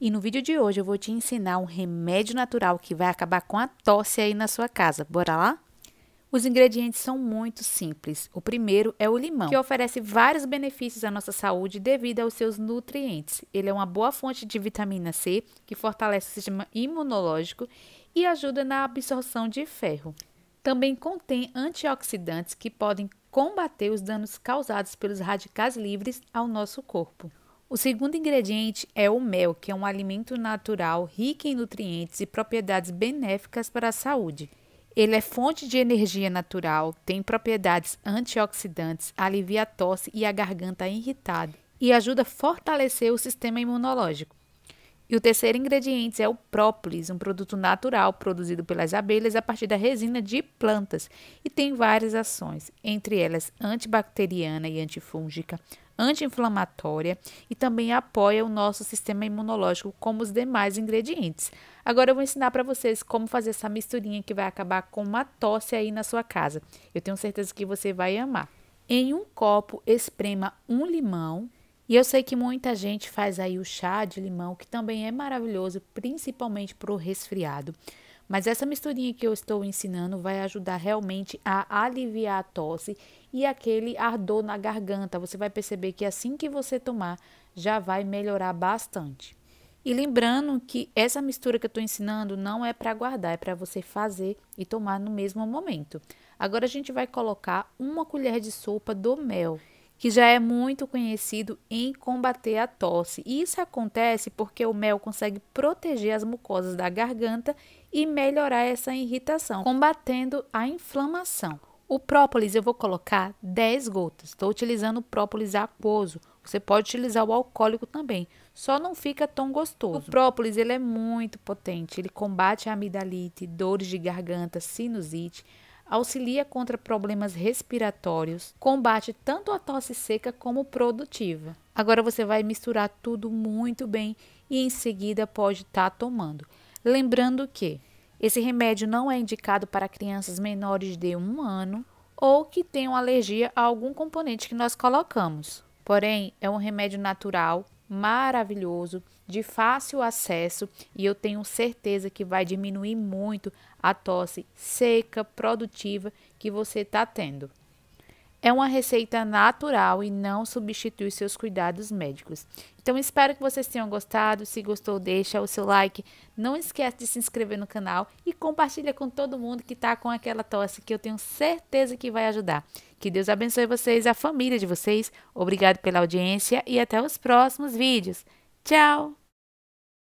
E no vídeo de hoje eu vou te ensinar um remédio natural que vai acabar com a tosse aí na sua casa. Bora lá? Os ingredientes são muito simples. O primeiro é o limão, que oferece vários benefícios à nossa saúde devido aos seus nutrientes. Ele é uma boa fonte de vitamina C, que fortalece o sistema imunológico e ajuda na absorção de ferro. Também contém antioxidantes que podem combater os danos causados pelos radicais livres ao nosso corpo. O segundo ingrediente é o mel, que é um alimento natural rico em nutrientes e propriedades benéficas para a saúde. Ele é fonte de energia natural, tem propriedades antioxidantes, alivia a tosse e a garganta irritada e ajuda a fortalecer o sistema imunológico. E o terceiro ingrediente é o própolis, um produto natural produzido pelas abelhas a partir da resina de plantas e tem várias ações, entre elas antibacteriana e antifúngica, anti-inflamatória e também apoia o nosso sistema imunológico como os demais ingredientes. Agora eu vou ensinar para vocês como fazer essa misturinha que vai acabar com uma tosse aí na sua casa. Eu tenho certeza que você vai amar. Em um copo, esprema um limão. E eu sei que muita gente faz aí o chá de limão, que também é maravilhoso, principalmente para o resfriado. Mas essa misturinha que eu estou ensinando vai ajudar realmente a aliviar a tosse e aquele ardor na garganta. Você vai perceber que assim que você tomar, já vai melhorar bastante. E lembrando que essa mistura que eu estou ensinando não é para guardar, é para você fazer e tomar no mesmo momento. Agora a gente vai colocar uma colher de sopa do mel que já é muito conhecido em combater a tosse. E isso acontece porque o mel consegue proteger as mucosas da garganta e melhorar essa irritação, combatendo a inflamação. O própolis eu vou colocar 10 gotas. Estou utilizando o própolis aquoso. Você pode utilizar o alcoólico também, só não fica tão gostoso. O própolis ele é muito potente, ele combate a amidalite, dores de garganta, sinusite, auxilia contra problemas respiratórios, combate tanto a tosse seca como produtiva. Agora você vai misturar tudo muito bem e em seguida pode estar tá tomando. Lembrando que esse remédio não é indicado para crianças menores de um ano ou que tenham alergia a algum componente que nós colocamos. Porém, é um remédio natural maravilhoso, de fácil acesso e eu tenho certeza que vai diminuir muito a tosse seca, produtiva que você está tendo. É uma receita natural e não substitui seus cuidados médicos. Então espero que vocês tenham gostado. Se gostou, deixa o seu like. Não esquece de se inscrever no canal e compartilha com todo mundo que está com aquela tosse que eu tenho certeza que vai ajudar. Que Deus abençoe vocês, a família de vocês. Obrigado pela audiência e até os próximos vídeos. Tchau!